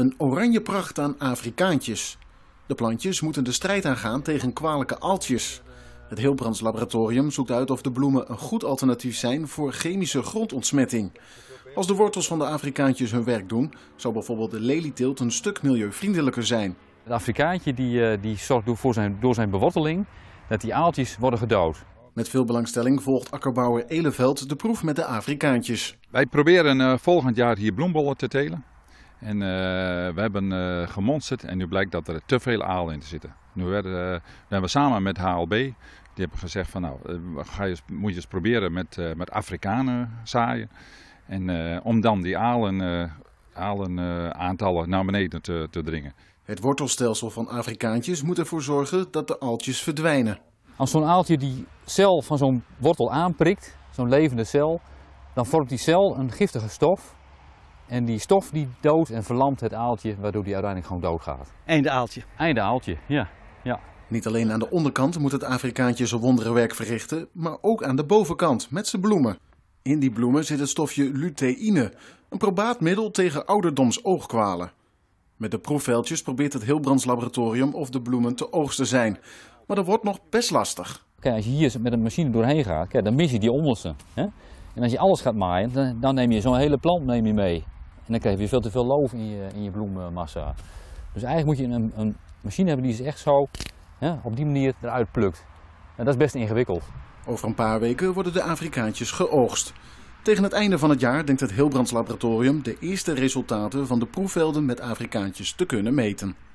Een oranje pracht aan Afrikaantjes. De plantjes moeten de strijd aangaan tegen kwalijke aaltjes. Het Hilbrands Laboratorium zoekt uit of de bloemen een goed alternatief zijn voor chemische grondontsmetting. Als de wortels van de Afrikaantjes hun werk doen, zou bijvoorbeeld de lelieteelt een stuk milieuvriendelijker zijn. Het Afrikaantje die, eh, die zorgt voor zijn, door zijn beworteling dat die aaltjes worden gedood. Met veel belangstelling volgt akkerbouwer Eleveld de proef met de Afrikaantjes. Wij proberen eh, volgend jaar hier bloembollen te telen. En eh, we hebben eh, gemonsterd en nu blijkt dat er te veel aal in te zitten. Nu werden, eh, we hebben samen met HLB, die hebben gezegd van nou, ga je, moet je eens proberen met, met Afrikanen zaaien. En om dan die alen, aantallen naar beneden te, te dringen. Het wortelstelsel van Afrikaantjes moet ervoor zorgen dat de aaltjes verdwijnen. Als zo'n aaltje die cel van zo'n wortel aanprikt, zo'n levende cel, dan vormt die cel een giftige stof en die stof die doodt en verlamt het aaltje, waardoor die uiteindelijk gewoon doodgaat. Einde aaltje. Einde aaltje, ja. ja. Niet alleen aan de onderkant moet het Afrikaantje zijn wonderenwerk verrichten, maar ook aan de bovenkant met zijn bloemen. In die bloemen zit het stofje luteïne, een probaat middel tegen ouderdomsoogkwalen. Met de proefveldjes probeert het Hilbrands laboratorium of de bloemen te oogsten zijn. Maar dat wordt nog best lastig. Kijk, als je hier met een machine doorheen gaat, dan mis je die onderste. Hè? En als je alles gaat maaien, dan, dan neem je zo'n hele plant neem je mee. En dan krijg je veel te veel loof in je, in je bloemenmassa. Dus eigenlijk moet je een, een machine hebben die is echt zo op die manier eruit plukt. En dat is best ingewikkeld. Over een paar weken worden de Afrikaantjes geoogst. Tegen het einde van het jaar denkt het Hilbrands Laboratorium de eerste resultaten van de proefvelden met Afrikaantjes te kunnen meten.